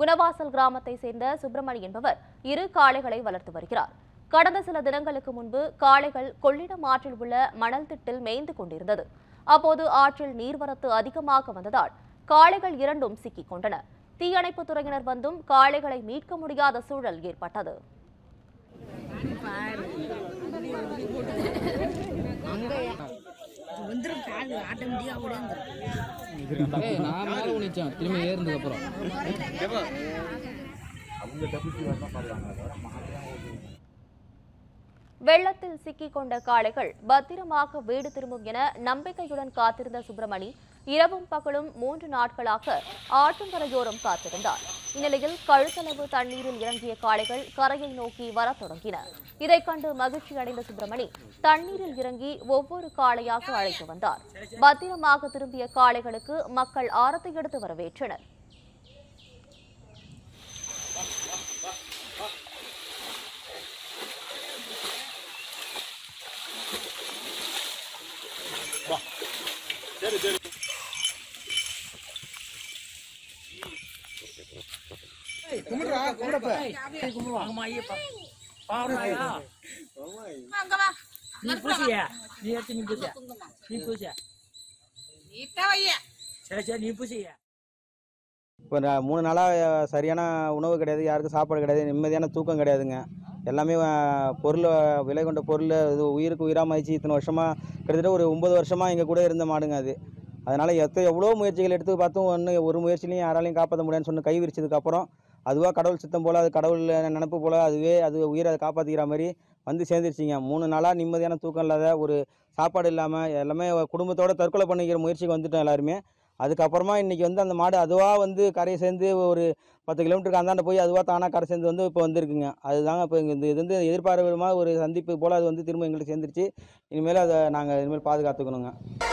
குணவாசல் கிராமத்தை சேர்ந்த சுப்பிரமணி என்பவர் இரு காளைகளை வளர்த்து வருகிறார் கடந்த சில தினங்களுக்கு முன்பு காளைகள் கொள்ளிடம் ஆற்றில் உள்ள மணல் திட்டில் மேய்ந்து கொண்டிருந்தது அப்போது ஆற்றில் நீர்வரத்து அதிகமாக வந்ததால் காளைகள் இரண்டும் சிக்கிக் கொண்டன தீயணைப்பு துறையினர் வந்தும் காளைகளை மீட்க முடியாத சூழல் ஏற்பட்டது நான் வெள்ளத்தில் சிக்கிக் கொண்ட காளைகள் பத்திரமாக வீடு திரும்பும் என நம்பிக்கையுடன் காத்திருந்த சுப்பிரமணி இரவும் பகலும் மூன்று நாட்களாக ஆற்றங்கரையோரம் காத்திருந்தார் இந்நிலையில் கழுத்தளவு தண்ணீரில் இறங்கிய காளைகள் கரையை நோக்கி வரத் தொடங்கின இதைக் கண்டு மகிழ்ச்சி அடைந்த சுப்பிரமணி தண்ணீரில் இறங்கி ஒவ்வொரு காளையாக அழைத்து வந்தார் பத்திரமாக திரும்பிய காளைகளுக்கு மக்கள் ஆரத்தை எடுத்து வரவேற்றனர் கும்பிடுறா கும்பிடப்ப நீ நீ எடுத்து நீ நீ சரி சரி நீ இப்போ மூணு நாளாக சரியான உணவு கிடையாது யாருக்கும் சாப்பாடு கிடையாது நிம்மதியான தூக்கம் கிடையாதுங்க எல்லாமே பொருள் விலை கொண்ட பொருள் இது உயிருக்கு உயிராமாயிடுச்சு இத்தனை வருஷமாக கிட்டத்தட்ட ஒரு ஒம்பது வருஷமாக எங்கள் கூட இருந்த மாடுங்க அது அதனால் எத்தோ எவ்வளோ முயற்சிகள் எடுத்து பார்த்தும் ஒன்று ஒரு முயற்சிலையும் யாராலையும் காப்பாற்ற முடியாதுன்னு சொன்ன கை விரிச்சதுக்கப்புறம் அதுவாக கடவுள் சித்தம் போல் அது கடவுள் நினப்பு போல் அதுவே அது உயிரை அதை காப்பாற்றிக்கிற மாதிரி வந்து சேர்ந்துருச்சிங்க மூணு நாளாக நிம்மதியான தூக்கம் இல்லாத ஒரு சாப்பாடு இல்லாமல் எல்லாமே குடும்பத்தோடு தற்கொலை பண்ணிக்கிற முயற்சிக்கு வந்துட்டோம் எல்லாருமே அதுக்கப்புறமா இன்றைக்கி வந்து அந்த மாடு அதுவாக வந்து கரையை சேர்ந்து ஒரு பத்து கிலோமீட்டருக்கு அந்தாண்ட போய் அதுவாக தானாக கரை சேர்ந்து வந்து இப்போ வந்திருக்குங்க அதுதாங்க இப்போ இந்த இது வந்து விதமாக ஒரு சந்திப்பு போல் அது வந்து திரும்ப எங்களுக்கு சேர்ந்துருச்சு இனிமேல் அதை நாங்கள் இனிமேல் பாதுகாத்துக்கணுங்க